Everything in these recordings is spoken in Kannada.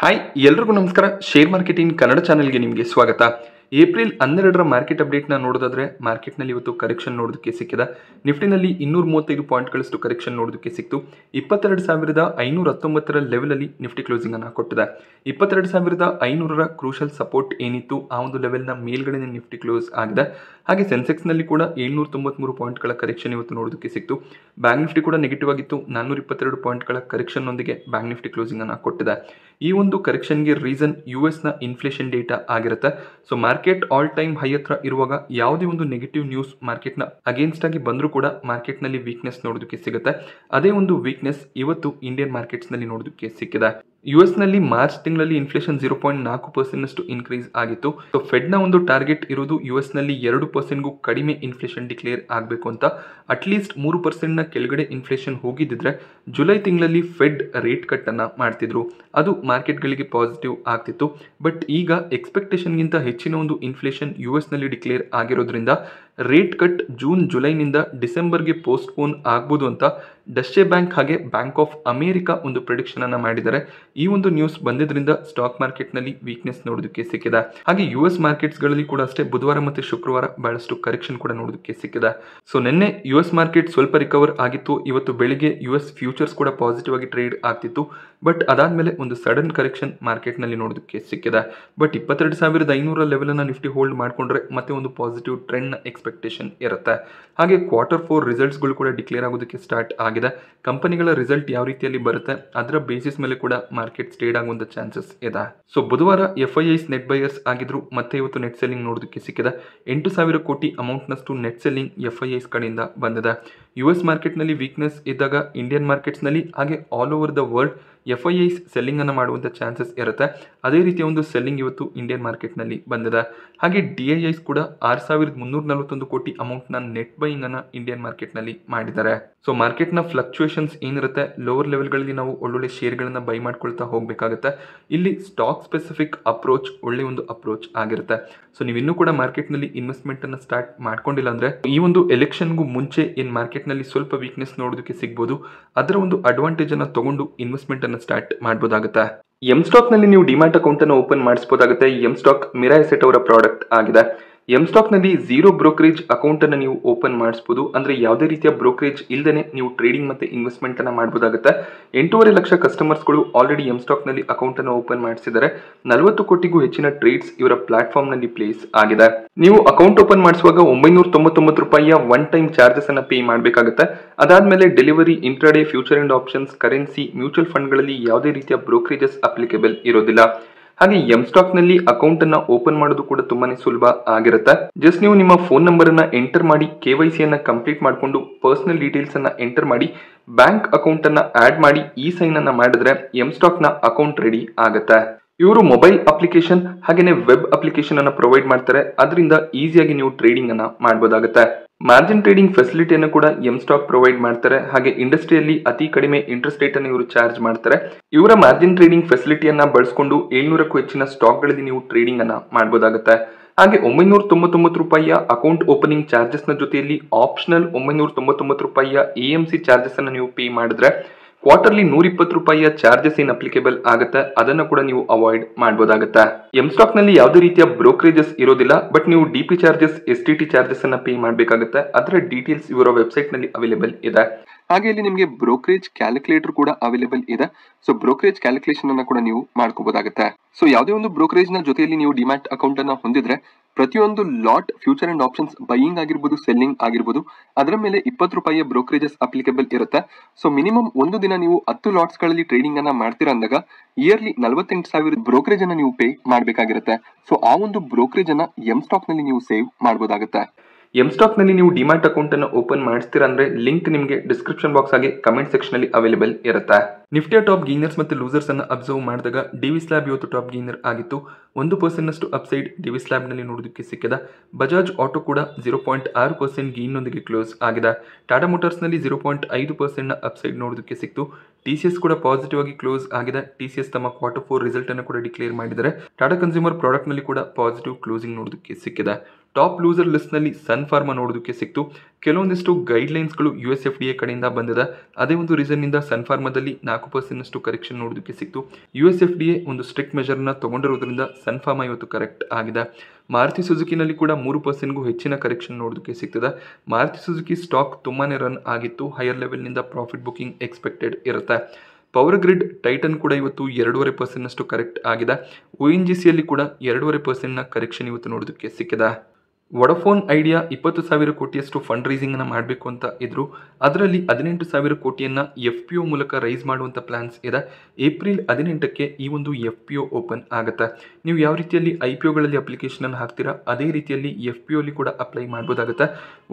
ಹಾಯ್ ಎಲ್ರಿಗೂ ನಮಸ್ಕಾರ ಶೇರ್ ಮಾರ್ಕೆಟಿಂಗ್ ಕನ್ನಡ ಚಾನೆಲ್ಗೆ ನಿಮಗೆ ಸ್ವಾಗತ ಏಪ್ರಿಲ್ ಹನ್ನೆರಡರ ಮಾರ್ಕೆಟ್ ಅಪ್ಡೇಟ್ನ ನೋಡೋದಾದ್ರೆ ಮಾರ್ಕೆಟ್ನಲ್ಲಿ ಇವತ್ತು ಕರೆಕ್ಷನ್ ನೋಡೋದಕ್ಕೆ ಸಿಕ್ಕಿದೆ ನಿಫ್ಟಿನಲ್ಲಿ ಇನ್ನೂರ ಮೂವತ್ತೈದು ಪಾಯಿಂಟ್ಗಳಷ್ಟು ಕರೆಕ್ಷನ್ ನೋಡೋದಕ್ಕೆ ಸಿಕ್ತು ಇಪ್ಪತ್ತೆರಡು ಸಾವಿರದ ಐನೂರ ಹತ್ತೊಂಬತ್ತರ ಲೆವೆಲಲ್ಲಿ ನಿಫ್ಟಿ ಕ್ಲೋಸಿಂಗನ್ನು ಕೊಟ್ಟಿದೆ ಇಪ್ಪತ್ತೆರಡು ಸಾವಿರದ ಐನೂರರ ಕ್ರೂಷಲ್ ಸಪೋರ್ಟ್ ಏನಿತ್ತು ಆ ಒಂದು ಲೆವೆಲ್ನ ಮೇಲ್ಗಡೆ ನಿಫ್ಟಿ ಕ್ಲೋಸ್ ಆಗಿದೆ ಹಾಗೆ ಸೆನ್ಸೆಕ್ಸ್ನಲ್ಲಿ ಕೂಡ ಏಳ್ನೂರ ತೊಂಬತ್ಮೂರು ಪಾಯಿಂಟ್ಗಳ ಕರೆಕ್ಷನ್ ಇವತ್ತು ನೋಡೋದಕ್ಕೆ ಸಿಕ್ತು ಬ್ಯಾಂಕ್ ನಿಫ್ಟಿ ಕೂಡ ನೆಗೆಟಿವ್ ಆಗಿತ್ತು ನಾನ್ನೂರ ಇಪ್ಪತ್ತೆರಡು ಪಾಯಿಂಟ್ಗಳ ಕರೆಕ್ಷನ್ನೊಂದಿಗೆ ಬ್ಯಾಂಕ್ ನಿಫ್ಟಿ ಕ್ಲೋಸಿಂಗ್ ಕ್ಲೋಸಿಂಗನ್ನು ಕೊಟ್ಟಿದೆ ಈ ಒಂದು ಕರೆಕ್ಷನ್ಗೆ ರೀಸನ್ ಯು ಎಸ್ನ ಇನ್ಫ್ಲೇಷನ್ ಡೇಟಾ ಆಗಿರುತ್ತೆ so market market all time high ಹತ್ರ ಇರುವಾಗ ಯಾವುದೇ ಒಂದು ನೆಗೆಟಿವ್ ನ್ಯೂಸ್ ಮಾರ್ಕೆಟ್ನ ಅಗೇನ್ಸ್ಟ್ ಆಗಿ ಬಂದರೂ ಕೂಡ ಮಾರ್ಕೆಟ್ನಲ್ಲಿ ವೀಕ್ನೆಸ್ ನೋಡೋದಕ್ಕೆ ಸಿಗುತ್ತೆ ಅದೇ ಒಂದು ವೀಕ್ನೆಸ್ ಇವತ್ತು ಇಂಡಿಯನ್ ಮಾರ್ಕೆಟ್ಸ್ನಲ್ಲಿ ನೋಡೋದಕ್ಕೆ ಸಿಕ್ಕಿದೆ ಯು ನಲ್ಲಿ ಮಾರ್ಚ್ ತಿಂಗಳಲ್ಲಿ ಇನ್ಫ್ಲೇಷನ್ ಜೀರೋ ಪಾಯಿಂಟ್ ನಾಲ್ಕು ಪರ್ಸೆಂಟ್ನಷ್ಟು ಇನ್ಕ್ರೀಸ್ ಆಗಿತ್ತು ಸೊ ನ ಒಂದು ಟಾರ್ಗೆಟ್ ಇರೋದು ಯು ಎಸ್ ನಲ್ಲಿ ಎರಡು ಪರ್ಸೆಂಟ್ಗೂ ಕಡಿಮೆ ಇನ್ಫ್ಲೇಷನ್ ಡಿಕ್ಲೇರ್ ಆಗಬೇಕು ಅಂತ ಅಟ್ಲೀಸ್ಟ್ ಮೂರು ನ ಕೆಳಗಡೆ ಇನ್ಫ್ಲೇಷನ್ ಹೋಗಿದ್ದಿದ್ರೆ ಜುಲೈ ತಿಂಗಳಲ್ಲಿ ಫೆಡ್ ರೇಟ್ ಕಟ್ಟನ್ನು ಮಾಡ್ತಿದ್ರು ಅದು ಮಾರ್ಕೆಟ್ಗಳಿಗೆ ಪಾಸಿಟಿವ್ ಆಗ್ತಿತ್ತು ಬಟ್ ಈಗ ಎಕ್ಸ್ಪೆಕ್ಟೇಷನ್ಗಿಂತ ಹೆಚ್ಚಿನ ಒಂದು ಇನ್ಫ್ಲೇಷನ್ ಯು ನಲ್ಲಿ ಡಿಕ್ಲೇರ್ ಆಗಿರೋದ್ರಿಂದ ರೇಟ್ ಕಟ್ ಜೂನ್ ಜುಲೈನಿಂದ ಡಿಸೆಂಬರ್ಗೆ ಪೋಸ್ಟ್ಪೋನ್ ಆಗ್ಬೋದು ಅಂತ ಡಸ್ಟೆ ಬ್ಯಾಂಕ್ ಹಾಗೆ ಬ್ಯಾಂಕ್ ಆಫ್ ಅಮೇರಿಕಾ ಒಂದು ಅನ್ನ ಮಾಡಿದ್ದಾರೆ ಈ ಒಂದು ನ್ಯೂಸ್ ಬಂದಿದ್ರಿಂದ ಸ್ಟಾಕ್ ಮಾರ್ಕೆಟ್ ನಲ್ಲಿ ವೀಕ್ನೆಸ್ ನೋಡೋದಕ್ಕೆ ಸಿಕ್ಕಿದೆ ಹಾಗೆ ಯು ಎಸ್ ಮಾರ್ಕೆಟ್ಸ್ಗಳಲ್ಲಿ ಕೂಡ ಅಷ್ಟೇ ಬುಧವಾರ ಮತ್ತೆ ಶುಕ್ರವಾರ ಬಹಳಷ್ಟು ಕರೆಕ್ಷನ್ ಕೂಡ ನೋಡೋದಕ್ಕೆ ಸಿಕ್ಕಿದೆ ಸೊ ನಿನ್ನೆ ಯು ಎಸ್ ಮಾರ್ಕೆಟ್ ಸ್ವಲ್ಪ ರಿಕವರ್ ಆಗಿತ್ತು ಇವತ್ತು ಬೆಳಿಗ್ಗೆ ಯು ಎಸ್ ಫ್ಯೂಚರ್ಸ್ ಕೂಡ ಪಾಸಿಟಿವ್ ಆಗಿ ಟ್ರೇಡ್ ಆಗ್ತಿತ್ತು ಬಟ್ ಅದಾದ್ಮೇಲೆ ಒಂದು ಸಡನ್ ಕರೆಕ್ಷನ್ ಮಾರ್ಕೆಟ್ ನಲ್ಲಿ ನೋಡೋದಕ್ಕೆ ಸಿಕ್ಕಿದೆ ಬಟ್ ಇಪ್ಪತ್ತೆರಡು ಸಾವಿರದ ಐನೂರ ಲೆವೆಲನ್ನು ನಿಫ್ಟಿ ಹೋಲ್ಡ್ ಮಾಡಿಕೊಂಡ್ರೆ ಮತ್ತೆ ಒಂದು ಪಾಸಿಟಿವ್ ಟ್ರೆಂಡ್ ಎಕ್ಸ್ ಎಕ್ಸ್ಪೆಕ್ಟೇಷನ್ ಇರುತ್ತೆ ಹಾಗೆ ಕ್ವಾರ್ಟರ್ ಫೋರ್ ರಿಸಲ್ಟ್ಸ್ಗಳು ಕೂಡ ಡಿಕ್ಲೇರ್ ಆಗೋದಕ್ಕೆ ಸ್ಟಾರ್ಟ್ ಆಗಿದೆ ಕಂಪನಿಗಳ ರಿಸಲ್ಟ್ ಯಾವ ರೀತಿಯಲ್ಲಿ ಬರುತ್ತೆ ಅದರ ಬೇಸಿಸ್ ಮೇಲೆ ಕೂಡ ಮಾರ್ಕೆಟ್ ಸ್ಟೇಡ್ ಆಗುವಂಥ ಚಾನ್ಸಸ್ ಇದೆ ಸೊ ಬುಧವಾರ F I Is net buyers ಆಗಿದ್ರು ಮತ್ತೆ ಇವತ್ತು ನೆಟ್ ಸೆಲ್ಲಿಂಗ್ ನೋಡೋದಕ್ಕೆ ಸಿಕ್ಕಿದೆ ಎಂಟು ಸಾವಿರ ಕೋಟಿ ಅಮೌಂಟ್ನಷ್ಟು net selling F I Is ಕಡೆಯಿಂದ ಬಂದಿದೆ ಯು ಎಸ್ ಮಾರ್ಕೆಟ್ನಲ್ಲಿ ವೀಕ್ನೆಸ್ ಇದ್ದಾಗ ಇಂಡಿಯನ್ ಮಾರ್ಕೆಟ್ಸ್ನಲ್ಲಿ ಹಾಗೆ all over the world F I Is ಸೆಲ್ಲಿಂಗನ್ನು ಮಾಡುವಂಥ ಚಾನ್ಸಸ್ ಇರುತ್ತೆ ಅದೇ ರೀತಿಯ ಒಂದು ಸೆಲ್ಲಿಂಗ್ ಇವತ್ತು ಇಂಡಿಯನ್ ಮಾರ್ಕೆಟ್ ನಲ್ಲಿ ಬಂದಿದೆ ಹಾಗೆ ಡಿ ಐ ಐಸ್ ಕೂಡ ಆರು ಸಾವಿರದ ಮುನ್ನೂರ ನಲವತ್ತೊಂದು ಕೋಟಿ ಅಮೌಂಟ್ನ ನೆಟ್ ಬೈಯಿಂಗನ್ನು ಇಂಡಿಯನ್ ನಲ್ಲಿ ಮಾಡಿದ್ದಾರೆ ಸೊ ನ ಫ್ಲಕ್ಚುಯೇಷನ್ಸ್ ಏನಿರುತ್ತೆ ಲೋವರ್ ಲೆವೆಲ್ಗಳಲ್ಲಿ ನಾವು ಒಳ್ಳೊಳ್ಳೆ ಶೇರ್ಗಳನ್ನು ಬೈ ಮಾಡ್ಕೊಳ್ತಾ ಹೋಗಬೇಕಾಗುತ್ತೆ ಇಲ್ಲಿ ಸ್ಟಾಕ್ ಸ್ಪೆಸಿಫಿಕ್ ಅಪ್ರೋಚ್ ಒಳ್ಳೆ ಒಂದು ಅಪ್ರೋಚ್ ಆಗಿರುತ್ತೆ ಸೊ ನೀವು ಇನ್ನು ಕೂಡ ಇನ್ವೆಸ್ಟ್ಮೆಂಟ್ ಇನ್ವೆಸ್ಟ್ಮೆಂಟನ್ನು ಸ್ಟಾರ್ಟ್ ಮಾಡ್ಕೊಂಡಿಲ್ಲ ಅಂದ್ರೆ ಈ ಒಂದು ಎಲೆಕ್ಷನ್ಗೂ ಮುಂಚೆ ಮಾರ್ಕೆಟ್ ನಲ್ಲಿ ಸ್ವಲ್ಪ ವೀಕ್ನೆಸ್ ನೋಡೋದಕ್ಕೆ ಸಿಗಬಹುದು ಅದರ ಒಂದು ಅಡ್ವಾಂಟೇಜ್ ಅನ್ನ ತಗೊಂಡು ಇನ್ವೆಸ್ಟ್ಮೆಂಟ್ ಅನ್ನು ಸ್ಟಾರ್ಟ್ ಮಾಡಬಹುದಾಗುತ್ತೆ ಎಂ ಸ್ಟಾಕ್ ನಲ್ಲಿ ನೀವು ಡಿಮ್ಯಾಟ್ ಅಕೌಂಟ್ ಅನ್ನು ಓಪನ್ ಮಾಡಿಸಬಹುದಾಗುತ್ತೆ ಎಂ ಸ್ಟಾಕ್ ಮಿರಾ ಎಸೆಟ್ ಅವರ ಪ್ರಾಡಕ್ಟ್ ಆಗಿದೆ ಸ್ಟಾಕ್ ನಲ್ಲಿ ಜೀರೋ ಬ್ರೋಕರೇಜ್ ಅಕೌಂಟನ್ನು ನೀವು ಓಪನ್ ಮಾಡಿಸ್ಬೋದು ಅಂದ್ರೆ ಯಾವುದೇ ರೀತಿಯ ಬ್ರೋಕರೇಜ್ ಇಲ್ಲದೆ ನೀವು ಟ್ರೇಡಿಂಗ್ ಮತ್ತು ಇನ್ವೆಸ್ಟ್ಮೆಂಟನ್ನು ಮಾಡ್ಬೋದಾಗುತ್ತೆ ಎಂಟೂವರೆ ಲಕ್ಷ ಕಸ್ಟಮರ್ಸ್ಗಳು ಆಲ್ರೆಡಿ ನಲ್ಲಿ ಸ್ಟಾಕ್ನಲ್ಲಿ ಅಕೌಂಟನ್ನು ಓಪನ್ ಮಾಡಿಸಿದ್ದಾರೆ ನಲವತ್ತು ಕೋಟಿಗೂ ಹೆಚ್ಚಿನ ಟ್ರೇಡ್ಸ್ ಇವರ ನಲ್ಲಿ ಪ್ಲೇಸ್ ಆಗಿದೆ ನೀವು ಅಕೌಂಟ್ ಓಪನ್ ಮಾಡಿಸುವಾಗ ಒಂಬೈನೂರ ತೊಂಬತ್ತೊಂಬತ್ತು ರೂಪಾಯಿಯ ಒನ್ ಟೈಮ್ ಚಾರ್ಜಸ್ ಅನ್ನ ಪೇ ಮಾಡಬೇಕಾಗುತ್ತೆ ಅದಾದ್ಮೇಲೆ delivery intraday future and options currency mutual ಫಂಡ್ಗಳಲ್ಲಿ ಯಾವುದೇ ರೀತಿಯ ಬ್ರೋಕರೇಜಸ್ ಅಪ್ಲಿಕೇಬಲ್ ಇರೋದಿಲ್ಲ ಹಾಗೆ ಎಂ ಸ್ಟಾಕ್ ನಲ್ಲಿ ಅಕೌಂಟ್ ಅನ್ನ ಓಪನ್ ಮಾಡೋದು ಕೂಡ ತುಂಬಾನೇ ಸುಲಭ ಆಗಿರುತ್ತೆ ಜಸ್ಟ್ ನೀವು ನಿಮ್ಮ ಫೋನ್ ನಂಬರ್ ಅನ್ನ ಎಂಟರ್ ಮಾಡಿ ಕೆ ವೈ ಅನ್ನ ಕಂಪ್ಲೀಟ್ ಮಾಡಿಕೊಂಡು ಪರ್ಸನಲ್ ಡೀಟೇಲ್ಸ್ ಅನ್ನ ಎಂಟರ್ ಮಾಡಿ ಬ್ಯಾಂಕ್ ಅಕೌಂಟ್ ಅನ್ನ ಆಡ್ ಮಾಡಿ ಈ ಸೈನ್ ಅನ್ನ ಮಾಡಿದ್ರೆ ಎಂ ಸ್ಟಾಕ್ ನ ಅಕೌಂಟ್ ರೆಡಿ ಆಗುತ್ತೆ ಇವರು ಮೊಬೈಲ್ ಅಪ್ಲಿಕೇಶನ್ ಹಾಗೇನೆ ವೆಬ್ ಅಪ್ಲಿಕೇಶನ್ ಅನ್ನ ಪ್ರೊವೈಡ್ ಮಾಡ್ತಾರೆ ಅದರಿಂದ ಈಸಿಯಾಗಿ ನೀವು ಟ್ರೇಡಿಂಗ್ ಅನ್ನ ಮಾಡಬಹುದಾಗುತ್ತೆ ಮಾರ್ಜಿನ್ ಟ್ರೇಡಿಂಗ್ ಫೆಸಿಲಿಟಿಯನ್ನು ಕೂಡ ಎಂ ಸ್ಟಾಕ್ ಪ್ರೊವೈಡ್ ಮಾಡ್ತಾರೆ ಹಾಗೆ ಇಂಡಸ್ಟ್ರಿಯಲ್ಲಿ ಅತಿ ಕಡಿಮೆ ಇಂಟ್ರೆಸ್ಟ್ ರೇಟ್ ಅನ್ನು ಇವರು ಚಾರ್ಜ್ ಮಾಡ್ತಾರೆ ಇವರ ಮಾರ್ಜಿನ್ ಟ್ರೇಡಿಂಗ್ ಫೆಸಿಲಿಟಿಯನ್ನು ಬಳಸಿಕೊಂಡು ಏಳ್ನೂರಕ್ಕೂ ಹೆಚ್ಚಿನ ಸ್ಟಾಕ್ಗಳಲ್ಲಿ ನೀವು ಟ್ರೇಡಿಂಗ್ ಅನ್ನ ಮಾಡಬಹುದಾಗುತ್ತೆ ಹಾಗೆ ಒಂಬೈನೂರ ತೊಂಬತ್ತೊಂಬತ್ತು ರೂಪಾಯಿಯ ಅಕೌಂಟ್ ಓಪನಿಂಗ್ ಚಾರ್ಜಸ್ ನ ಜೊತೆಯಲ್ಲಿ ಆಪ್ಷನಲ್ ಒಂಬೈನೂರ ತೊಂಬತ್ತೊಂಬತ್ತು ರೂಪಾಯಿಯ ಎ ಎಂ ಸಿ ಚಾರ್ಜಸ್ ಅನ್ನು ನೀವು ಪೇ ಮಾಡಿದ್ರೆ ಕ್ವಾರ್ಟರ್ಲಿ ನೂರಿಪ್ಪತ್ತು ರೂಪಾಯಿಯ ಚಾರ್ಜಸ್ ಏನ್ ಅಪ್ಲಿಕೇಬಲ್ ಆಗುತ್ತೆ ಅದನ್ನು ಕೂಡ ನೀವು ಅವಾಯ್ಡ್ ಮಾಡಬಹುದಾಗುತ್ತೆ ಎಂ ಸ್ಟಾಕ್ ನಲ್ಲಿ ಯಾವುದೇ ರೀತಿಯ ಬ್ರೋಕರೇಜಸ್ ಇರೋದಿಲ್ಲ ಬಟ್ ನೀವು DP P charges S T T charges ಅನ್ನ ಪೇ ಮಾಡಬೇಕಾಗುತ್ತೆ ಅದರ ಡೀಟೇಲ್ಸ್ ಇವರ ವೆಬ್ಸೈಟ್ ನಲ್ಲಿ ಅವೈಲೇಬಲ್ ಇದೆ ಹಾಗೆ ಇಲ್ಲಿ ನಿಮಗೆ ಬ್ರೋಕರೇಜ್ ಕ್ಯಾಲ್ಕುಲೇಟರ್ ಕೂಡ ಅವೈಲೇಬಲ್ ಇದೆ ಸೊ ಬ್ರೋಕರೇಜ್ ಕ್ಯಾಲ್ಕುಲೇಷನ್ ಅನ್ನ ಕೂಡ ನೀವು ಮಾಡ್ಕೋಬಹುದಾಗುತ್ತೆ ಸೊ ಯಾವುದೇ ಒಂದು ಬ್ರೋಕರೇಜ್ ನ ಜೊತೆಯಲ್ಲಿ ನೀವು ಡಿಮ್ಯಾಟ್ ಅಕೌಂಟ್ ಅನ್ನ ಹೊಂದಿದ್ರೆ ಪ್ರತಿಯೊಂದು lot future and options buying ಆಗಿರ್ಬೋದು ಸೆಲ್ಲಿಂಗ್ ಆಗಿರ್ಬೋದು ಅದರ ಮೇಲೆ ಇಪ್ಪತ್ತು ರೂಪಾಯಿಯ ಬ್ರೋಕರೇಜಸ್ ಅಪ್ಲಿಕೇಬಲ್ ಇರುತ್ತೆ ಸೊ ಮಿನಿಮಮ್ ಒಂದು ದಿನ ನೀವು ಹತ್ತು ಲಾಟ್ಸ್ ಗಳಲ್ಲಿ ಟ್ರೇಡಿಂಗ್ ಅನ್ನ ಮಾಡ್ತೀರಾ ಅಂದಾಗ ಇಯರ್ಲಿ ನಲವತ್ತೆಂಟು ಸಾವಿರ ಬ್ರೋಕರೇಜ್ ಅನ್ನ ನೀವು ಪೇ ಮಾಡಬೇಕಾಗಿರುತ್ತೆ ಸೊ ಆ ಒಂದು ಬ್ರೋಕರೇಜ್ ಅನ್ನ ಎಂ ಸ್ಟಾಕ್ ನಲ್ಲಿ ನೀವು ಸೇವ್ ಮಾಡಬಹುದಾಗುತ್ತೆ ಎಂ ಸ್ಟಾಕ್ನಲ್ಲಿ ನೀವು ಡಿಮ್ಯಾಟ್ ಅನ್ನು ಓಪನ್ ಮಾಡಿಸ್ತೀರಾ ಅಂದ್ರೆ ಲಿಂಕ್ ನಿಮಗೆ ಡಿಸ್ಕ್ರಿಪ್ಷನ್ ಬಾಕ್ಸ್ ಆಗಿ ಕಮೆಂಟ್ ಅಲ್ಲಿ ಅವೈಲೇಬಲ್ ಇರುತ್ತೆ ನಿಫ್ಟಿಯ ಟಾಪ್ ಗೇನರ್ಸ್ ಮತ್ತು ಲೂಸರ್ಸ್ ಅನ್ನು ಅಬ್ಸರ್ವ್ ಮಾಡಿದಾಗ ಡಿವಿ ಸ್ಲ್ಯಾಬ್ ಇವತ್ತು ಟಾಪ್ ಗೇನರ್ ಆಗಿತ್ತು ಒಂದು ನಷ್ಟು ಅಪ್ಸೈಡ್ ಡಿವಿ ನಲ್ಲಿ ನೋಡೋದಕ್ಕೆ ಸಿಕ್ಕಿದ ಬಜಾಜ್ ಆಟೋ ಕೂಡ ಜೀರೋ ಪಾಯಿಂಟ್ ಆರು ಪರ್ಸೆಂಟ್ ಗೇನ್ನೊಂದಿಗೆ ಕ್ಲೋಸ್ ಆಗಿದೆ ಟಾಟಾ ನಲ್ಲಿ ಜೀರೋ ಪಾಯಿಂಟ್ ಐದು ನ ಅಪ್ಸೈಡ್ ನೋಡೋದಕ್ಕೆ ಸಿಕ್ತು ಟಿ ಸಿ ಎಸ್ ಕೂಡ ಪಾಸಿಟಿವ್ ಆಗಿ ಕ್ಲೋಸ್ ಆಗಿದೆ ಟಿ ಸಿ ಎಸ್ ತಮ್ಮ ಕ್ವಾರ್ಟರ್ ಫೋರ್ ರಿಸಲ್ಟ್ ಅನ್ನು ಕೂಡ ಡಿಕ್ಲೇರ್ ಮಾಡಿದ್ದಾರೆ ಟಾಟಾ ಕನ್ಸ್ಯೂಮರ್ ನಲ್ಲಿ ಕೂಡ ಪಾಸಿಟಿವ್ ಕ್ಲೋಸಿಂಗ್ ನೋಡೋದಕ್ಕೆ ಸಿಕ್ಕಿದೆ ಟಾಪ್ ಲೂಸರ್ ಲಿಸ್ಟ್ನಲ್ಲಿ ಸನ್ ಫಾರ್ಮಾ ನೋಡೋದಕ್ಕೆ ಸಿಕ್ತು ಕೆಲವೊಂದಿಷ್ಟು ಗೈಡ್ಲೈನ್ಸ್ಗಳು U S F D A ಕಡೆಯಿಂದ ಬಂದಿದೆ ಅದೇ ಒಂದು ರೀಸನ್ನಿಂದ ಸನ್ಫಾರ್ಮಾದಲ್ಲಿ ನಾಲ್ಕು ಪರ್ಸೆಂಟ್ನಷ್ಟು ಕರೆಕ್ಷನ್ ನೋಡೋದಕ್ಕೆ ಸಿಕ್ತು U S F D A ಒಂದು ಸ್ಟ್ರಿಕ್ಟ್ ಮೆಜರ್ನ ತೊಗೊಂಡಿರೋದ್ರಿಂದ ಸನ್ಫಾರ್ಮಾ ಇವತ್ತು ಕರೆಕ್ಟ್ ಆಗಿದೆ ಮಾರುತಿ ಸುಜುಕಿನಲ್ಲಿ ಕೂಡ ಮೂರು ಪರ್ಸೆಂಟ್ಗೂ ಹೆಚ್ಚಿನ ಕರೆಕ್ಷನ್ ನೋಡೋದಕ್ಕೆ ಸಿಗ್ತದೆ ಮಾರುತಿ ಸುಜುಕಿ ಸ್ಟಾಕ್ ತುಂಬಾ ರನ್ ಆಗಿತ್ತು ಹೈಯರ್ ಲೆವೆಲ್ನಿಂದ ಪ್ರಾಫಿಟ್ ಬುಕಿಂಗ್ ಎಕ್ಸ್ಪೆಕ್ಟೆಡ್ ಇರುತ್ತೆ ಪವರ್ ಗ್ರಿಡ್ ಟೈಟನ್ ಕೂಡ ಇವತ್ತು ಎರಡೂವರೆ ಪರ್ಸೆಂಟ್ನಷ್ಟು ಕರೆಕ್ಟ್ ಆಗಿದೆ ಒ ಎನ್ ಜಿ ಸಿಯಲ್ಲಿ ಕೂಡ ಎರಡೂವರೆ ಪರ್ಸೆಂಟ್ನ ಕರೆಕ್ಷನ್ ಇವತ್ತು ನೋಡೋದಕ್ಕೆ ಸಿಕ್ಕಿದೆ ವಡಫೋನ್ ಐಡಿಯಾ ಇಪ್ಪತ್ತು ಸಾವಿರ ಕೋಟಿಯಷ್ಟು ಫಂಡ್ ರೈಸಿಂಗನ್ನು ಮಾಡಬೇಕು ಅಂತ ಇದ್ರು ಅದರಲ್ಲಿ ಹದಿನೆಂಟು ಸಾವಿರ ಕೋಟಿಯನ್ನು ಎಫ್ ಪಿ ಒ ಮೂಲಕ ರೈಸ್ ಮಾಡುವಂಥ ಪ್ಲ್ಯಾನ್ಸ್ ಇದೆ ಏಪ್ರಿಲ್ ಹದಿನೆಂಟಕ್ಕೆ ಈ ಒಂದು ಎಫ್ ಪಿ ಒ ಓಪನ್ ಆಗುತ್ತೆ ನೀವು ಯಾವ ರೀತಿಯಲ್ಲಿ ಐ ಪಿ ಒಗಳಲ್ಲಿ ಅಪ್ಲಿಕೇಶನನ್ನು ಹಾಕ್ತೀರಾ ಅದೇ ರೀತಿಯಲ್ಲಿ ಎಫ್ ಪಿ ಓಲಿ ಕೂಡ ಅಪ್ಲೈ ಮಾಡ್ಬೋದಾಗುತ್ತೆ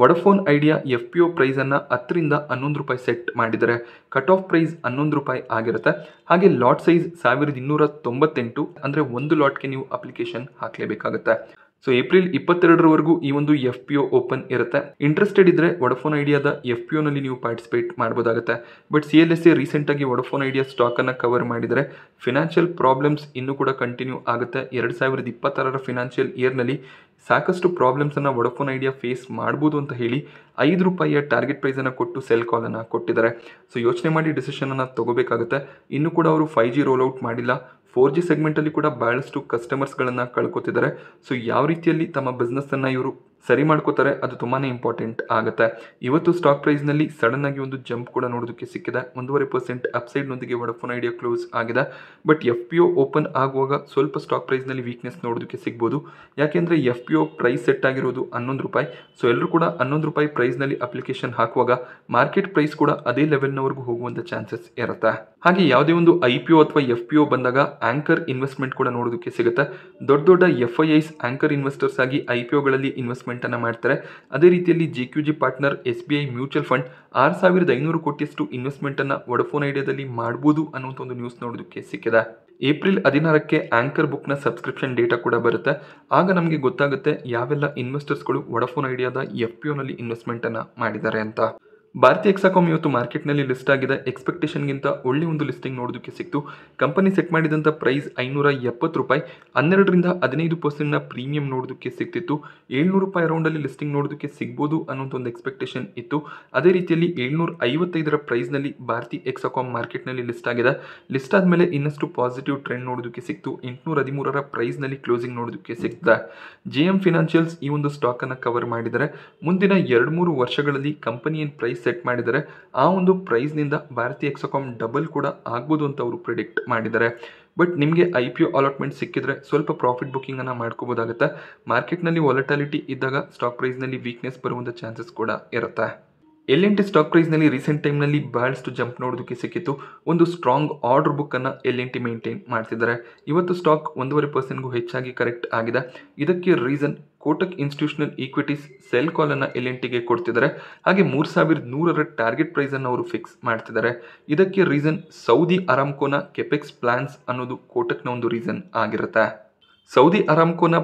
Vodafone Idea F P O ಪ್ರೈಸನ್ನು ಹತ್ತರಿಂದ ಹನ್ನೊಂದು ರೂಪಾಯಿ ಸೆಟ್ ಮಾಡಿದರೆ ಕಟ್ ಆಫ್ ಪ್ರೈಸ್ ಹನ್ನೊಂದು ರೂಪಾಯಿ ಆಗಿರುತ್ತೆ ಹಾಗೆ ಲಾಟ್ ಸೈಜ್ ಸಾವಿರದ ಇನ್ನೂರ ತೊಂಬತ್ತೆಂಟು ಅಂದರೆ ಒಂದು ಲಾಟ್ಗೆ ನೀವು ಅಪ್ಲಿಕೇಶನ್ ಹಾಕಲೇಬೇಕಾಗುತ್ತೆ ಸೊ ಏಪ್ರಿಲ್ ಇಪ್ಪತ್ತೆರಡರವರೆಗೂ ಈ ಒಂದು ಎಫ್ ಪಿ ಒ ಓಪನ್ ಇರುತ್ತೆ ಇಂಟ್ರೆಸ್ಟೆಡ್ ಇದ್ರೆ ವಡಫೋನ್ ಐಡಿಯಾದ ಎಫ್ ಪಿ ಒನಲ್ಲಿ ನೀವು ಪಾರ್ಟಿಸಿಪೇಟ್ ಮಾಡಬಹುದಾಗುತ್ತೆ but C L S A ಆಗಿ ವಡಫೋನ್ ಐಡಿಯಾ ಸ್ಟಾಕನ್ನು ಕವರ್ ಮಾಡಿದರೆ ಫಿನಾನ್ಷಿಯಲ್ ಪ್ರಾಬ್ಲಮ್ಸ್ ಇನ್ನೂ ಕೂಡ ಕಂಟಿನ್ಯೂ ಆಗುತ್ತೆ ಎರಡು ಸಾವಿರದ ಇಪ್ಪತ್ತಾರರ ಫಿನಾನ್ಷಿಯಲ್ ಇಯರ್ನಲ್ಲಿ ಸಾಕಷ್ಟು ಪ್ರಾಬ್ಲಮ್ಸನ್ನು ವಡಫೋನ್ ಐಡಿಯಾ ಫೇಸ್ ಮಾಡ್ಬೋದು ಅಂತ ಹೇಳಿ ಐದು ರೂಪಾಯಿಯ ಟಾರ್ಗೆಟ್ ಪ್ರೈಸನ್ನು ಕೊಟ್ಟು ಸೆಲ್ ಕಾಲನ್ನು ಕೊಟ್ಟಿದ್ದಾರೆ ಸೊ ಯೋಚನೆ ಮಾಡಿ ಡಿಸಿಷನನ್ನು ತಗೋಬೇಕಾಗುತ್ತೆ ಇನ್ನು ಕೂಡ ಅವರು ಫೈ ಜಿ ರೋಲ್ ಔಟ್ ಮಾಡಿಲ್ಲ ಫೋರ್ ಜಿ ಸೆಗ್ಮೆಂಟಲ್ಲಿ ಕೂಡ ಭಾಳಷ್ಟು ಕಸ್ಟಮರ್ಸ್ಗಳನ್ನು ಕಳ್ಕೊತಿದ್ದಾರೆ ಸೊ ಯಾವ ರೀತಿಯಲ್ಲಿ ತಮ್ಮ ಬಿಸ್ನೆಸ್ಸನ್ನು ಇವರು ಸರಿ ಮಾಡ್ಕೋತಾರೆ ಅದು ತುಂಬಾ ಇಂಪಾರ್ಟೆಂಟ್ ಆಗುತ್ತೆ ಇವತ್ತು ಸ್ಟಾಕ್ ಪ್ರೈಸ್ನಲ್ಲಿ ಸಡನ್ನಾಗಿ ಒಂದು ಜಂಪ್ ಕೂಡ ನೋಡೋದಕ್ಕೆ ಸಿಕ್ಕಿದೆ ಒಂದೂವರೆ ಪರ್ಸೆಂಟ್ ಅಪ್ಸೈಡ್ನೊಂದಿಗೆ ವಡಫೋನ್ ಐಡಿಯಾ ಕ್ಲೋಸ್ ಆಗಿದೆ but F P O open ಆಗುವಾಗ ಸ್ವಲ್ಪ ಸ್ಟಾಕ್ ಪ್ರೈಸ್ನಲ್ಲಿ ವೀಕ್ನೆಸ್ ನೋಡೋದಕ್ಕೆ ಸಿಗ್ಬೋದು ಯಾಕೆಂದರೆ F P O price set ಆಗಿರೋದು ಹನ್ನೊಂದು ರೂಪಾಯಿ ಸೊ ಎಲ್ಲರೂ ಕೂಡ ಹನ್ನೊಂದು ರೂಪಾಯಿ ಪ್ರೈಸ್ನಲ್ಲಿ ಅಪ್ಲಿಕೇಶನ್ ಹಾಕುವಾಗ ಮಾರ್ಕೆಟ್ ಪ್ರೈಸ್ ಕೂಡ ಅದೇ ಲೆವೆಲ್ನವರೆಗೂ ಹೋಗುವಂಥ ಚಾನ್ಸಸ್ ಇರುತ್ತೆ ಹಾಗೆ ಯಾವುದೇ ಒಂದು ಐ ಪಿ ಒ ಅಥವಾ ಎಫ್ ಪಿ ಒ ಬಂದಾಗ ಆಂಕರ್ ಇನ್ವೆಸ್ಟ್ಮೆಂಟ್ ಕೂಡ ನೋಡೋದಕ್ಕೆ ಸಿಗುತ್ತೆ ದೊಡ್ಡ ದೊಡ್ಡ F I Is anchor investors ಆಗಿ ಐ ಪಿ ಒಗಳಲ್ಲಿ ಇನ್ವೆಸ್ಟ್ಮೆಂಟನ್ನು ಮಾಡ್ತಾರೆ ಅದೇ ರೀತಿಯಲ್ಲಿ G Q G partner S B I mutual fund ಆರು ಸಾವಿರದ ಐನೂರು ಕೋಟಿಯಷ್ಟು ಇನ್ವೆಸ್ಟ್ಮೆಂಟನ್ನು ವಡಫೋನ್ ಐಡಿಯಾದಲ್ಲಿ ಮಾಡ್ಬೋದು ಅನ್ನುವಂಥ ಒಂದು ನ್ಯೂಸ್ ನೋಡೋದಕ್ಕೆ ಸಿಕ್ಕಿದೆ ಏಪ್ರಿಲ್ ಹದಿನಾರಕ್ಕೆ ಬುಕ್ ಬುಕ್ನ ಸಬ್ಸ್ಕ್ರಿಪ್ಷನ್ ಡೇಟಾ ಕೂಡ ಬರುತ್ತೆ ಆಗ ನಮಗೆ ಗೊತ್ತಾಗುತ್ತೆ ಯಾವೆಲ್ಲ ಇನ್ವೆಸ್ಟರ್ಸ್ಗಳು ವಡಫೋನ್ ಐಡಿಯಾದ ಎಫ್ ಪಿ ಒನಲ್ಲಿ ಇನ್ವೆಸ್ಟ್ಮೆಂಟನ್ನು ಮಾಡಿದ್ದಾರೆ ಅಂತ ಭಾರತೀಯ ಎಕ್ಸಾಕಾಮ್ ಇವತ್ತು ಮಾರ್ಕೆಟ್ನಲ್ಲಿ ಲಿಸ್ಟ್ ಆಗಿದೆ ಎಕ್ಸ್ಪೆಕ್ಟೇಷನ್ಗಿಂತ ಒಳ್ಳೆ ಒಂದು ಲಿಸ್ಟಿಂಗ್ ನೋಡೋದಕ್ಕೆ ಸಿಕ್ತು ಕಂಪನಿ ಸೆಟ್ ಮಾಡಿದಂಥ ಪ್ರೈಸ್ ಐನೂರ ಎಪ್ಪತ್ತು ರೂಪಾಯಿ ಹನ್ನೆರಡರಿಂದ ಹದಿನೈದು ಪರ್ಸೆಂಟ್ನ ಪ್ರೀಮಿಯಂ ನೋಡೋದಕ್ಕೆ ಸಿಕ್ತಿತ್ತು ಏಳ್ನೂರು ರೂಪಾಯಿ ಅರೌಂಡಲ್ಲಿ ಲಿಸ್ಟಿಂಗ್ ನೋಡೋದಕ್ಕೆ ಸಿಗ್ಬೋದು ಅನ್ನೋಂಥ ಒಂದು ಎಕ್ಸ್ಪೆಕ್ಟೇಷನ್ ಇತ್ತು ಅದೇ ರೀತಿಯಲ್ಲಿ ಏಳ್ನೂರ ಐವತ್ತೈದರ ಪ್ರೈಸ್ನಲ್ಲಿ ಭಾರತಿ ಎಕ್ಸಾಕಾಮ್ ಮಾರ್ಕೆಟ್ನಲ್ಲಿ ಲಿಸ್ಟ್ ಆಗಿದೆ ಲಿಸ್ಟ್ ಆದಮೇಲೆ ಇನ್ನಷ್ಟು ಪಾಸಿಟಿವ್ ಟ್ರೆಂಡ್ ನೋಡೋದಕ್ಕೆ ಸಿಕ್ತು ಎಂಟುನೂರ ಹದಿಮೂರರ ಪ್ರೈಸ್ನಲ್ಲಿ ಕ್ಲೋಸಿಂಗ್ ನೋಡೋದಕ್ಕೆ ಸಿಗ್ತದೆ ಜಿ ಎಂ ಫಿನಾನ್ಷಿಯಲ್ಸ್ ಈ ಒಂದು ಸ್ಟಾಕನ್ನು ಕವರ್ ಮಾಡಿದರೆ ಮುಂದಿನ ಎರಡು ಮೂರು ವರ್ಷಗಳಲ್ಲಿ ಕಂಪನಿಯ ಪ್ರೈಸ್ ಸೆಟ್ ಮಾಡಿದ್ದಾರೆ ಆ ಒಂದು ಪ್ರೈಸ್ನಿಂದ ಭಾರತೀಯ ಎಕ್ಸಕಾಮ್ ಡಬಲ್ ಕೂಡ ಆಗ್ಬೋದು ಅಂತ ಅವರು ಪ್ರಿಡಿಕ್ಟ್ ಮಾಡಿದ್ದಾರೆ ಬಟ್ ನಿಮಗೆ ಐ ಪಿ ಯು ಅಲಾಟ್ಮೆಂಟ್ ಸಿಕ್ಕಿದ್ರೆ ಸ್ವಲ್ಪ ಪ್ರಾಫಿಟ್ ಬುಕ್ಕಿಂಗನ್ನು ಮಾಡ್ಕೋಬೋದಾಗುತ್ತೆ ಮಾರ್ಕೆಟ್ನಲ್ಲಿ ವಾಲಟಾಲಿಟಿ ಇದ್ದಾಗ ಸ್ಟಾಕ್ ಪ್ರೈಸ್ನಲ್ಲಿ ವೀಕ್ನೆಸ್ ಬರುವಂಥ ಚಾನ್ಸಸ್ ಕೂಡ ಇರುತ್ತೆ ಎಲ್ ಎನ್ ಟಿ ಸ್ಟಾಕ್ ಪ್ರೈಸ್ನಲ್ಲಿ ರೀಸೆಂಟ್ ಟೈಮ್ನಲ್ಲಿ ಬಹಳಷ್ಟು ಜಂಪ್ ನೋಡೋದಕ್ಕೆ ಸಿಕ್ಕಿತ್ತು ಒಂದು ಸ್ಟ್ರಾಂಗ್ ಆರ್ಡರ್ ಬುಕ್ಕನ್ನು ಎಲ್ ಎನ್ ಟಿ ಮೇಂಟೈನ್ ಮಾಡ್ತಿದ್ದಾರೆ ಇವತ್ತು ಸ್ಟಾಕ್ ಒಂದೂವರೆ ಪರ್ಸೆಂಟ್ಗೂ ಹೆಚ್ಚಾಗಿ ಕರೆಕ್ಟ್ ಆಗಿದೆ ಇದಕ್ಕೆ reason Kotak institutional equities sell ಕಾಲನ್ನು ಎಲ್ ಎನ್ ಟಿಗೆ ಕೊಡ್ತಿದ್ದಾರೆ ಹಾಗೆ ಮೂರು ಸಾವಿರದ ನೂರರ ಟಾರ್ಗೆಟ್ ಪ್ರೈಸನ್ನು ಅವರು ಫಿಕ್ಸ್ ಮಾಡ್ತಿದ್ದಾರೆ ಇದಕ್ಕೆ ರೀಸನ್ ಸೌದಿ ಅರಾಮ್ಕೋನ ಕೆಪೆಕ್ಸ್ ಪ್ಲಾನ್ಸ್ ಅನ್ನೋದು ಕೋಟಕ್ನ ಒಂದು ರೀಸನ್ ಆಗಿರುತ್ತೆ ಸೌದಿ ಅರಾಮ್ಕೋನ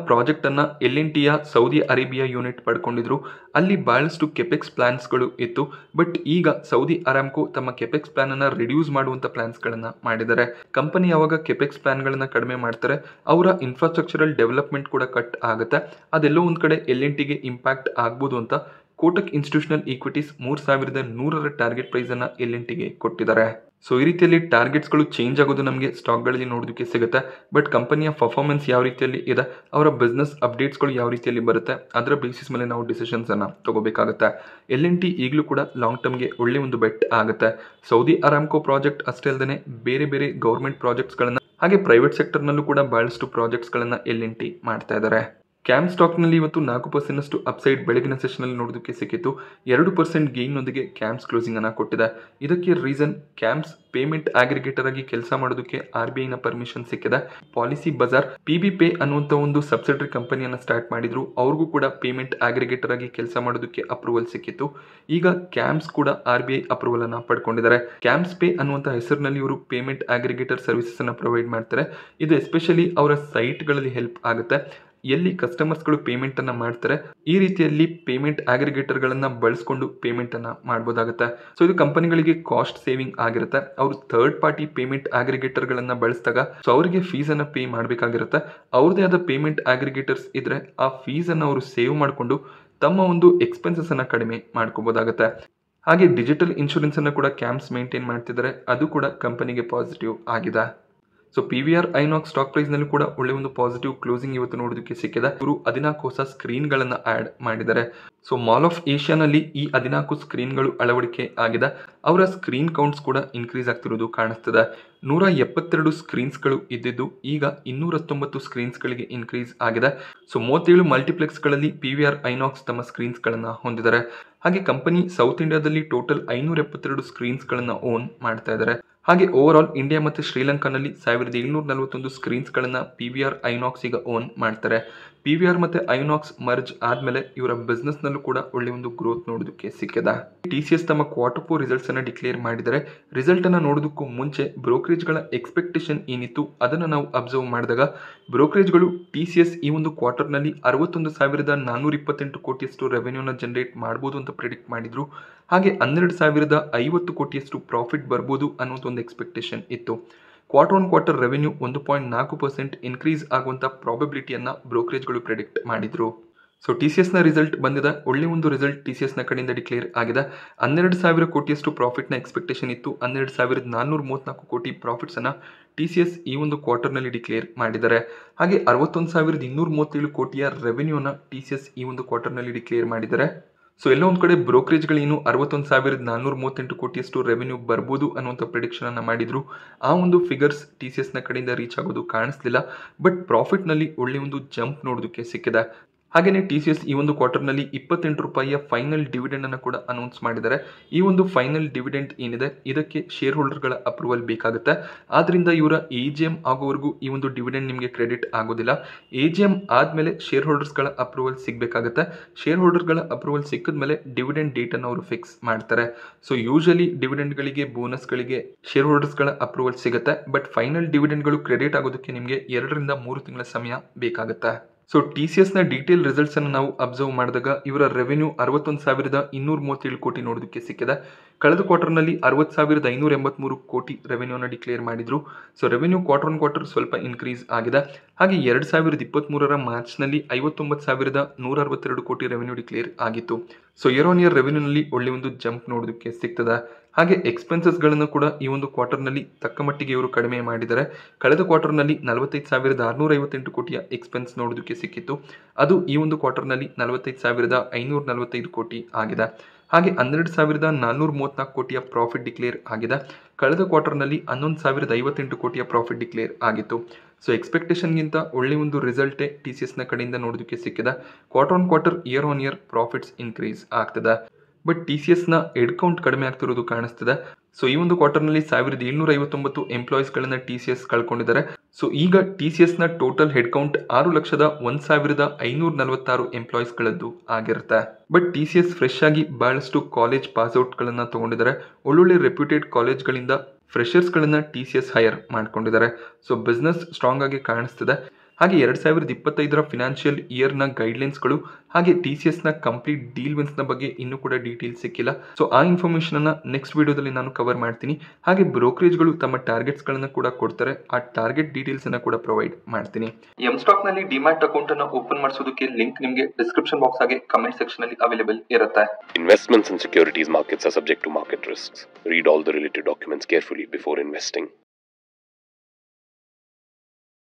ಅನ್ನ ಎಲ್ ಎನ್ ಟಿಯ ಸೌದಿ ಅರೇಬಿಯಾ ಯೂನಿಟ್ ಪಡ್ಕೊಂಡಿದ್ರು ಅಲ್ಲಿ ಬಹಳಷ್ಟು ಕೆಪೆಕ್ಸ್ ಪ್ಲ್ಯಾನ್ಸ್ಗಳು ಇತ್ತು ಬಟ್ ಈಗ ಸೌದಿ ಅರಾಮ್ಕೋ ತಮ್ಮ ಕೆಪೆಕ್ಸ್ ಪ್ಲಾನ್ ಅನ್ನ ರಿಡ್ಯೂಸ್ ಮಾಡುವಂಥ ಗಳನ್ನ ಮಾಡಿದ್ದಾರೆ ಕಂಪನಿ ಯಾವಾಗ ಕೆಪೆಕ್ಸ್ ಪ್ಲ್ಯಾನ್ಗಳನ್ನು ಕಡಿಮೆ ಮಾಡ್ತಾರೆ ಅವರ ಇನ್ಫ್ರಾಸ್ಟ್ರಕ್ಚರಲ್ ಡೆವಲಪ್ಮೆಂಟ್ ಕೂಡ ಕಟ್ ಆಗುತ್ತೆ ಅದೆಲ್ಲೋ ಒಂದು ಕಡೆ ಎಲ್ ಎನ್ ಟಿಗೆ ಇಂಪ್ಯಾಕ್ಟ್ ಆಗ್ಬೋದು ಅಂತ ಕೋಟಕ್ ಇನ್ಸ್ಟಿಟ್ಯೂಷನಲ್ ಈಕ್ವಿಟೀಸ್ ಮೂರು ಸಾವಿರದ ನೂರರ ಟಾರ್ಗೆಟ್ ಪ್ರೈಸನ್ನು ಎಲ್ ಎನ್ ಟಿಗೆ ಕೊಟ್ಟಿದ್ದಾರೆ ಸೊ ಈ ರೀತಿಯಲ್ಲಿ ಟಾರ್ಗೆಟ್ಸ್ಗಳು ಚೇಂಜ್ ಆಗೋದು ನಮಗೆ ಸ್ಟಾಕ್ಗಳಲ್ಲಿ ನೋಡೋದಕ್ಕೆ ಸಿಗುತ್ತೆ ಬಟ್ ಕಂಪನಿಯ ಪರ್ಫಾರ್ಮೆನ್ಸ್ ಯಾವ ರೀತಿಯಲ್ಲಿ ಇದೆ ಅವರ ಬಿಸ್ನೆಸ್ ಅಪ್ಡೇಟ್ಸ್ಗಳು ಯಾವ ರೀತಿಯಲ್ಲಿ ಬರುತ್ತೆ ಅದರ ಬೇಸಿಸ್ ಮೇಲೆ ನಾವು ಡಿಸಿಷನ್ಸನ್ನು ತೊಗೋಬೇಕಾಗುತ್ತೆ ಎಲ್ ಎನ್ ಟಿ ಈಗಲೂ ಕೂಡ ಲಾಂಗ್ ಟರ್ಮ್ಗೆ ಒಳ್ಳೆ ಒಂದು ಬೆಟ್ ಆಗುತ್ತೆ ಸೌದಿ ಅರಾಮ್ಕೋ ಪ್ರಾಜೆಕ್ಟ್ ಅಷ್ಟೇ ಅಲ್ಲದೆ ಬೇರೆ ಬೇರೆ ಗೌರ್ಮೆಂಟ್ ಪ್ರಾಜೆಕ್ಟ್ಸ್ಗಳನ್ನು ಹಾಗೆ ಪ್ರೈವೇಟ್ ಸೆಕ್ಟರ್ನಲ್ಲೂ ಕೂಡ ಭಾಳಷ್ಟು ಪ್ರಾಜೆಕ್ಟ್ಸ್ಗಳನ್ನು ಎಲ್ ಎನ್ ಟಿ ಮಾಡ್ತಾ ಇದ್ದಾರೆ ಸ್ಟಾಕ್ ಸ್ಟಾಕ್ನಲ್ಲಿ ಇವತ್ತು ನಾಲ್ಕು ಅಷ್ಟು ಅಪ್ಸೈಡ್ ಬೆಳಗಿನ ಅಲ್ಲಿ ನೋಡೋದಕ್ಕೆ ಸಿಕ್ಕಿತ್ತು ಎರಡು ಪರ್ಸೆಂಟ್ ಗೇನ್ನೊಂದಿಗೆ ಕ್ಯಾಮ್ಸ್ ಅನ್ನು ಕೊಟ್ಟಿದೆ ಇದಕ್ಕೆ ರೀಸನ್ ಕ್ಯಾಂಪ್ಸ್ ಪೇಮೆಂಟ್ ಆಗ್ರಿಗೇಟರ್ ಆಗಿ ಕೆಲಸ ಮಾಡೋದಕ್ಕೆ ಆರ್ ಬಿ ಐನ ಪರ್ಮಿಷನ್ ಸಿಕ್ಕಿದೆ Policybazaar P B Pay ಅನ್ನುವಂಥ ಒಂದು ಸಬ್ಸಿಡರಿ ಕಂಪನಿಯನ್ನು ಸ್ಟಾರ್ಟ್ ಮಾಡಿದ್ರು ಅವ್ರಿಗೂ ಕೂಡ ಪೇಮೆಂಟ್ ಆಗ್ರಿಗೇಟರ್ ಆಗಿ ಕೆಲಸ ಮಾಡೋದಕ್ಕೆ ಅಪ್ರೂವಲ್ ಸಿಕ್ಕಿತ್ತು ಈಗ ಕ್ಯಾಂಪ್ಸ್ ಕೂಡ ಆರ್ ಬಿ ಐ ಅಪ್ರೂವಲ್ ಅನ್ನು ಪಡ್ಕೊಂಡಿದ್ದಾರೆ ಕ್ಯಾಂಪ್ಸ್ ಪೇ ಅನ್ನುವಂಥ ಹೆಸರಿನಲ್ಲಿ ಇವರು ಪೇಮೆಂಟ್ ಆಗ್ರಿಗೇಟರ್ ಸರ್ವಿಸಸ್ ಅನ್ನು ಪ್ರೊವೈಡ್ ಮಾಡ್ತಾರೆ ಇದು ಎಸ್ಪೆಷಲಿ ಅವರ ಸೈಟ್ಗಳಲ್ಲಿ ಹೆಲ್ಪ್ ಆಗುತ್ತೆ ಎಲ್ಲಿ ಕಸ್ಟಮರ್ಸ್ಗಳು ಅನ್ನ ಮಾಡ್ತಾರೆ ಈ ರೀತಿಯಲ್ಲಿ ಪೇಮೆಂಟ್ ಗಳನ್ನ ಬಳಸ್ಕೊಂಡು ಅನ್ನ ಮಾಡಬಹುದಾಗುತ್ತೆ ಸೊ ಇದು ಕಂಪನಿಗಳಿಗೆ ಕಾಸ್ಟ್ ಸೇವಿಂಗ್ ಆಗಿರುತ್ತೆ ಅವರು ಥರ್ಡ್ ಪಾರ್ಟಿ ಪೇಮೆಂಟ್ ಆಗ್ರಿಗೇಟರ್ಗಳನ್ನು ಬಳಸಿದಾಗ ಸೊ ಅವರಿಗೆ ಅನ್ನ ಪೇ ಮಾಡಬೇಕಾಗಿರುತ್ತೆ ಅವ್ರದೇ ಆದ ಪೇಮೆಂಟ್ ಆಗ್ರಿಗೇಟರ್ಸ್ ಇದ್ದರೆ ಆ ಫೀಸ್ ಫೀಸನ್ನು ಅವರು ಸೇವ್ ಮಾಡಿಕೊಂಡು ತಮ್ಮ ಒಂದು ಎಕ್ಸ್ಪೆನ್ಸಸ್ ಅನ್ನ ಕಡಿಮೆ ಮಾಡ್ಕೋಬಹುದಾಗುತ್ತೆ ಹಾಗೆ ಡಿಜಿಟಲ್ ಇನ್ಶೂರೆನ್ಸ್ ಇನ್ಶೂರೆನ್ಸನ್ನು ಕೂಡ ಕ್ಯಾಂಪ್ಸ್ ಮೇಂಟೈನ್ ಮಾಡ್ತಿದ್ದಾರೆ ಅದು ಕೂಡ ಕಂಪನಿಗೆ ಪಾಸಿಟಿವ್ ಆಗಿದೆ so P V R INOX stock price ನಲ್ಲಿ ಕೂಡ ಒಳ್ಳೆ ಒಂದು ಪಾಸಿಟಿವ್ ಕ್ಲೋಸಿಂಗ್ ಇವತ್ತು ನೋಡೋದಕ್ಕೆ ಸಿಕ್ಕಿದೆ ಇವರು ಹದಿನಾಲ್ಕು ಹೊಸ ಸ್ಕ್ರೀನ್ ಗಳನ್ನ ಆಡ್ ಮಾಡಿದ್ದಾರೆ ಸೊ ಮಾಲ್ ಆಫ್ ನಲ್ಲಿ ಈ ಹದಿನಾಲ್ಕು ಗಳು ಅಳವಡಿಕೆ ಆಗಿದೆ ಅವರ ಸ್ಕ್ರೀನ್ ಕೌಂಟ್ಸ್ ಕೂಡ ಇನ್ಕ್ರೀಸ್ ಆಗ್ತಿರೋದು ಕಾಣಿಸ್ತದೆ ನೂರ ಎಪ್ಪತ್ತೆರಡು ಸ್ಕ್ರೀನ್ಸ್ ಗಳು ಇದ್ದಿದ್ದು ಈಗ ಇನ್ನೂರ ಹತ್ತೊಂಬತ್ತು ಗಳಿಗೆ ಇನ್ಕ್ರೀಸ್ ಆಗಿದೆ ಸೊ ಮೂವತ್ತೇಳು ಮಲ್ಟಿಪ್ಲೆಕ್ಸ್ ಗಳಲ್ಲಿ ಪಿ ವಿ ಆರ್ ಐನಾಕ್ಸ್ ತಮ್ಮ ಸ್ಕ್ರೀನ್ಸ್ ಗಳನ್ನ ಹೊಂದಿದ್ದಾರೆ ಹಾಗೆ ಕಂಪನಿ ಸೌತ್ ಇಂಡಿಯಾದಲ್ಲಿ ಟೋಟಲ್ ಐನೂರ ಎಪ್ಪತ್ತೆರಡು ಸ್ಕ್ರೀನ್ಸ್ ಗಳನ್ನ ಓನ್ ಮಾಡ್ತಾ ಇದ್ದಾರೆ ಹಾಗೆ ಓವರ್ ಆಲ್ ಇಂಡಿಯಾ ಮತ್ತು ಶ್ರೀಲಂಕಾನಲ್ಲಿ ಸಾವಿರದ ಏಳುನೂರ ನಲವತ್ತೊಂದು ಸ್ಕ್ರೀನ್ಸ್ಗಳನ್ನು ಪಿ ವಿ ಆರ್ ಐನಾಕ್ಸ್ ಈಗ ಓನ್ ಮಾಡ್ತಾರೆ ಪಿ ವಿ ಆರ್ ಮತ್ತು ಐನಾಕ್ಸ್ ಮರ್ಜ್ ಆದಮೇಲೆ ಇವರ ಬಿಸ್ನೆಸ್ನಲ್ಲೂ ಕೂಡ ಒಳ್ಳೆಯ ಒಂದು ಗ್ರೋತ್ ನೋಡೋದಕ್ಕೆ ಸಿಕ್ಕಿದ ಟಿ ಸಿ ಎಸ್ ತಮ್ಮ ಕ್ವಾರ್ಟರ್ ಫೋರ್ ರಿಸಲ್ಟ್ಸನ್ನು ಡಿಕ್ಲೇರ್ ಮಾಡಿದರೆ ರಿಸಲ್ಟನ್ನು ನೋಡೋದಕ್ಕೂ ಮುಂಚೆ ಬ್ರೋಕರೇಜ್ಗಳ ಎಕ್ಸ್ಪೆಕ್ಟೇಷನ್ ಏನಿತ್ತು ಅದನ್ನು ನಾವು ಅಬ್ಸರ್ವ್ ಮಾಡಿದಾಗ ಬ್ರೋಕರೇಜ್ಗಳು ಟಿ ಸಿ ಎಸ್ ಈ ಒಂದು ಕ್ವಾರ್ಟರ್ನಲ್ಲಿ ಅರವತ್ತೊಂದು ಸಾವಿರದ ನಾನೂರ ಇಪ್ಪತ್ತೆಂಟು ಕೋಟಿಯಷ್ಟು ರೆವೆನ್ಯೂನ ಜನರೇಟ್ ಮಾಡ್ಬೋದು ಅಂತ ಪ್ರಿಡಿಕ್ಟ್ ಮಾಡಿದರು ಹಾಗೆ ಹನ್ನೆರಡು ಸಾವಿರದ ಐವತ್ತು ಕೋಟಿಯಷ್ಟು ಪ್ರಾಫಿಟ್ ಬರ್ಬೋದು ಅನ್ನೋದೊಂದು ಎಕ್ಸ್ಪೆಕ್ಟೇಷನ್ ಇತ್ತು ಕ್ವಾರ್ಟರ್ ಒನ್ ಕ್ವಾರ್ಟರ್ ರೆವೆನ್ಯೂ ಒಂದು ಪಾಯಿಂಟ್ ನಾಲ್ಕು ಪರ್ಸೆಂಟ್ ಇನ್ಕ್ರೀಸ್ ಆಗುವಂಥ ಪ್ರಾಬಬಿಲಿಟಿಯನ್ನು ಬ್ರೋಕರೇಜ್ಗಳು ಪ್ರೆಡಿಕ್ಟ್ ಮಾಡಿದರು ಸೊ ಟಿ ಸಿ ಎಸ್ನ ರಿಸಲ್ಟ್ ಬಂದಿದ ಒಳ್ಳೆ ಒಂದು ರಿಸಲ್ಟ್ ಟಿ ಸಿ ಎಸ್ನ ಕಡೆಯಿಂದ ಡಿಕ್ಲೇರ್ ಆಗಿದೆ ಹನ್ನೆರಡು ಸಾವಿರ ಕೋಟಿಯಷ್ಟು ಪ್ರಾಫಿಟ್ನ ಎಕ್ಸ್ಪೆಕ್ಟೇಷನ್ ಇತ್ತು ಹನ್ನೆರಡು ಸಾವಿರದ ನಾನ್ನೂರ ಮೂವತ್ನಾಲ್ಕು ಕೋಟಿ ಪ್ರಾಫಿಟ್ಸನ್ನು ಟಿ ಸಿ ಎಸ್ ಈ ಒಂದು ಕ್ವಾರ್ಟರ್ನಲ್ಲಿ ಡಿಕ್ಲೇರ್ ಮಾಡಿದ್ದಾರೆ ಹಾಗೆ ಅರವತ್ತೊಂದು ಸಾವಿರದ ಇನ್ನೂರ ಮೂವತ್ತೇಳು ಕೋಟಿಯ ರೆವೆನ್ಯೂನ ಟಿ ಸಿ ಎಸ್ ಈ ಒಂದು ಕ್ವಾರ್ಟರ್ನಲ್ಲಿ ಡಿಕ್ಲೇರ್ ಮಾಡಿದ್ದಾರೆ ಸೊ ಎಲ್ಲ ಒಂದು ಕಡೆ ಬ್ರೋಕರೇಜ್ಗಳು ಏನು ಅರವತ್ತೊಂದು ಸಾವಿರದ ನಾನ್ನೂರ ಮೂವತ್ತೆಂಟು ಕೋಟಿಯಷ್ಟು ರೆವೆನ್ಯೂ ಬರ್ಬೋದು ಅನ್ನುವಂಥ ಅನ್ನು ಮಾಡಿದ್ರು ಆ ಒಂದು ಫಿಗರ್ಸ್ ಟಿ ಸಿ ಎಸ್ನ ಕಡೆಯಿಂದ ರೀಚ್ ಆಗೋದು ಕಾಣಿಸ್ಲಿಲ್ಲ ಬಟ್ ಪ್ರಾಫಿಟ್ನಲ್ಲಿ ಒಳ್ಳೆ ಒಂದು ಜಂಪ್ ನೋಡೋದಕ್ಕೆ ಸಿಕ್ಕಿದೆ ಹಾಗೆಯೇ ಟಿ ಸಿ ಎಸ್ ಈ ಒಂದು ಕ್ವಾರ್ಟರ್ನಲ್ಲಿ ಇಪ್ಪತ್ತೆಂಟು ರೂಪಾಯಿಯ ಫೈನಲ್ ಡಿವಿಡೆಂಡ್ ಅನ್ನು ಕೂಡ ಅನೌನ್ಸ್ ಮಾಡಿದ್ದಾರೆ ಈ ಒಂದು ಫೈನಲ್ ಡಿವಿಡೆಂಡ್ ಏನಿದೆ ಇದಕ್ಕೆ ಶೇರ್ ಹೋಲ್ಡರ್ಗಳ ಅಪ್ರೂವಲ್ ಬೇಕಾಗುತ್ತೆ ಆದ್ದರಿಂದ ಇವರ ಎ ಜಿ ಎಂ ಆಗೋವರೆಗೂ ಈ ಒಂದು ಡಿವಿಡೆಂಡ್ ನಿಮಗೆ ಕ್ರೆಡಿಟ್ ಆಗೋದಿಲ್ಲ ಎ ಜಿ ಎಂ ಆದಮೇಲೆ ಶೇರ್ ಹೋಲ್ಡರ್ಸ್ಗಳ ಅಪ್ರೂವಲ್ ಸಿಗಬೇಕಾಗುತ್ತೆ ಶೇರ್ ಹೋಲ್ಡರ್ಗಳ ಅಪ್ರೂವಲ್ ಸಿಕ್ಕಿದ್ಮೇಲೆ ಮೇಲೆ ಡಿವಿಡೆಂಡ್ ಡೇಟನ್ನು ಅವರು ಫಿಕ್ಸ್ ಮಾಡ್ತಾರೆ ಸೊ ಯೂಶಲಿ ಡಿವಿಡೆಂಡ್ಗಳಿಗೆ ಬೋನಸ್ಗಳಿಗೆ ಶೇರ್ ಹೋಲ್ಡರ್ಸ್ಗಳ ಅಪ್ರೂವಲ್ ಸಿಗುತ್ತೆ ಬಟ್ ಫೈನಲ್ ಡಿವಿಡೆಂಡ್ಗಳು ಕ್ರೆಡಿಟ್ ಆಗೋದಕ್ಕೆ ನಿಮಗೆ ಎರಡರಿಂದ ಮೂರು ತಿಂಗಳ ಸಮಯ ಬೇಕಾಗುತ್ತೆ ಸೊ ಟಿ ಸಿ ಎಸ್ನ ಡೀಟೇಲ್ ರಿಸಲ್ಟ್ಸನ್ನು ನಾವು ಅಬ್ಸರ್ವ್ ಮಾಡಿದಾಗ ಇವರ ರೆವೆನ್ಯೂ ಅರವತ್ತೊಂದು ಸಾವಿರದ ಇನ್ನೂರ ಮೂವತ್ತೇಳು ಕೋಟಿ ನೋಡೋದಕ್ಕೆ ಸಿಕ್ಕಿದೆ ಕಳೆದ ಕ್ವಾರ್ಟರ್ನಲ್ಲಿ ಅರವತ್ತು ಸಾವಿರದ ಐನೂರ ಎಂಬತ್ಮೂರು ಕೋಟಿ ರೆವೆನ್ಯೂನ ಡಿಕ್ಲೇರ್ ಮಾಡಿದರು so revenue quarter on quarter ಸ್ವಲ್ಪ ಇನ್ಕ್ರೀಸ್ ಆಗಿದೆ ಹಾಗೆ ಎರಡು ಸಾವಿರದ ಇಪ್ಪತ್ತ್ಮೂರರ ಮಾರ್ಚ್ನಲ್ಲಿ ಐವತ್ತೊಂಬತ್ತು ಸಾವಿರದ ನೂರ ಅರವತ್ತೆರಡು ಕೋಟಿ ರೆವೆನ್ಯೂ ಡಿಕ್ಲೇರ್ ಆಗಿತ್ತು ಸೊ ಇಯರ್ ಆನ್ ಇಯರ್ ರೆವೆನ್ಯೂನಲ್ಲಿ ಒಳ್ಳೆ ಒಂದು ಜಂಪ್ ನೋಡೋದಕ್ಕೆ ಸಿಗ್ತದೆ ಹಾಗೆ ಎಕ್ಸ್ಪೆನ್ಸಸ್ಗಳನ್ನು ಕೂಡ ಈ ಒಂದು ಕ್ವಾರ್ಟರ್ನಲ್ಲಿ ತಕ್ಕ ಮಟ್ಟಿಗೆ ಇವರು ಕಡಿಮೆ ಮಾಡಿದ್ದಾರೆ ಕಳೆದ ಕ್ವಾರ್ಟರ್ನಲ್ಲಿ ನಲವತ್ತೈದು ಸಾವಿರದ ಆರುನೂರ ಐವತ್ತೆಂಟು ಕೋಟಿಯ ಎಕ್ಸ್ಪೆನ್ಸ್ ನೋಡೋದಕ್ಕೆ ಸಿಕ್ಕಿತ್ತು ಅದು ಈ ಒಂದು ಕ್ವಾರ್ಟರ್ನಲ್ಲಿ ನಲವತ್ತೈದು ಸಾವಿರದ ಐನೂರ ನಲವತ್ತೈದು ಕೋಟಿ ಆಗಿದೆ ಹಾಗೆ ಹನ್ನೆರಡು ಸಾವಿರದ ನಾನ್ನೂರ ಮೂವತ್ತ್ನಾಲ್ಕು ಕೋಟಿಯ ಪ್ರಾಫಿಟ್ ಡಿಕ್ಲೇರ್ ಆಗಿದೆ ಕಳೆದ ಕ್ವಾರ್ಟರ್ನಲ್ಲಿ ಹನ್ನೊಂದು ಸಾವಿರದ ಐವತ್ತೆಂಟು ಕೋಟಿಯ ಪ್ರಾಫಿಟ್ ಡಿಕ್ಲೇರ್ ಆಗಿತ್ತು ಸೊ ಎಕ್ಸ್ಪೆಕ್ಟೇಷನ್ಗಿಂತ ಒಳ್ಳೆ ಒಂದು ರಿಸಲ್ಟೇ ಟಿ ಸಿ ಎಸ್ನ ಕಡೆಯಿಂದ ನೋಡೋದಕ್ಕೆ ಸಿಕ್ಕಿದೆ quarter on quarter year on year profits increase ಆಗ್ತದೆ ಬಟ್ ಟಿ ಸಿ ನ ಹೆಡ್ ಕೌಂಟ್ ಕಡಿಮೆ ಆಗ್ತಿರೋದು ಕಾಣಿಸ್ತಿದೆ ಸೊ ಈ ಒಂದು ಕ್ವಾರ್ಟರ್ನಲ್ಲಿ ಸಾವಿರದ ಏಳ್ನೂರ ಐವತ್ತೊಂಬತ್ತು ಎಂಪ್ಲಾಯೀಸ್ಗಳನ್ನು ಟಿ ಸಿ ಎಸ್ ಕಳ್ಕೊಂಡಿದ್ದಾರೆ ಸೊ ಈಗ ಟಿ ಸಿ ಎಸ್ನ ಟೋಟಲ್ ಹೆಡ್ ಕೌಂಟ್ ಆರು ಲಕ್ಷದ ಒಂದು ಸಾವಿರದ ಐನೂರ ನಲವತ್ತಾರು ಎಂಪ್ಲಾಯೀಸ್ಗಳದ್ದು ಆಗಿರುತ್ತೆ but T C S fresh ಆಗಿ ಬಹಳಷ್ಟು ಕಾಲೇಜ್ ಗಳನ್ನ ತಗೊಂಡಿದ್ದಾರೆ ಒಳ್ಳೊಳ್ಳೆ ರೆಪ್ಯೂಟೆಡ್ ಕಾಲೇಜ್ಗಳಿಂದ ಫ್ರೆಷರ್ಸ್ಗಳನ್ನು ಟಿ ಸಿ ಎಸ್ ಹೈಯರ್ ಮಾಡ್ಕೊಂಡಿದ್ದಾರೆ ಸೊ ಬಿಸ್ನೆಸ್ ಸ್ಟ್ರಾಂಗ್ ಆಗಿ ಕಾಣಿಸ್ತಿದೆ ಹಾಗೆ ಎರಡು ಸಾವಿರದ ಇಪ್ಪತ್ತೈದರ ಫಿನಾನ್ಷಿಯಲ್ ಇಯರ್ನ ಗೈಡ್ಲೈನ್ಸ್ಗಳು ಹಾಗೆ ಟಿ ಸಿ ಎಸ್ನ ಕಂಪ್ಲೀಟ್ ಡೀಲ್ ನ ಬಗ್ಗೆ ಇನ್ನೂ ಕೂಡ ಡೀಟೇಲ್ಸ್ ಸಿಕ್ಕಿಲ್ಲ ಸೊ ಆ ಅನ್ನ ನೆಕ್ಸ್ಟ್ ವಿಡಿಯೋದಲ್ಲಿ ನಾನು ಕವರ್ ಮಾಡ್ತೀನಿ ಹಾಗೆ ಬ್ರೋಕರೇಜ್ಗಳು ತಮ್ಮ ಟಾರ್ಗೆಟ್ಸ್ ಗಳನ್ನ ಕೂಡ ಕೊಡ್ತಾರೆ ಆ ಟಾರ್ಗೆಟ್ ಡೀಟೇಲ್ಸ್ ಅನ್ನ ಕೂಡ ಪ್ರೊವೈಡ್ ಮಾಡ್ತೀನಿ ಎಂ ಸ್ಟಾಕ್ ನಲ್ಲಿ ಡಿಮ್ಯಾಟ್ ಅಕೌಂಟ್ ಅನ್ನು ಓಪನ್ ಮಾಡಿಸೋದಕ್ಕೆ ಲಿಂಕ್ ನಿಮಗೆ ಡಿಸ್ಕ್ರಿಪ್ಷನ್ ಬಾಕ್ಸ್ ಹಾಗೆ ಕಮೆಂಟ್ ಸೆಕ್ಷನ್ ಅಲ್ಲಿ ಅವೈಲೇಬಲ್ ಇರುತ್ತೆ investments and securities markets are subject to market risk read all the related documents carefully before investing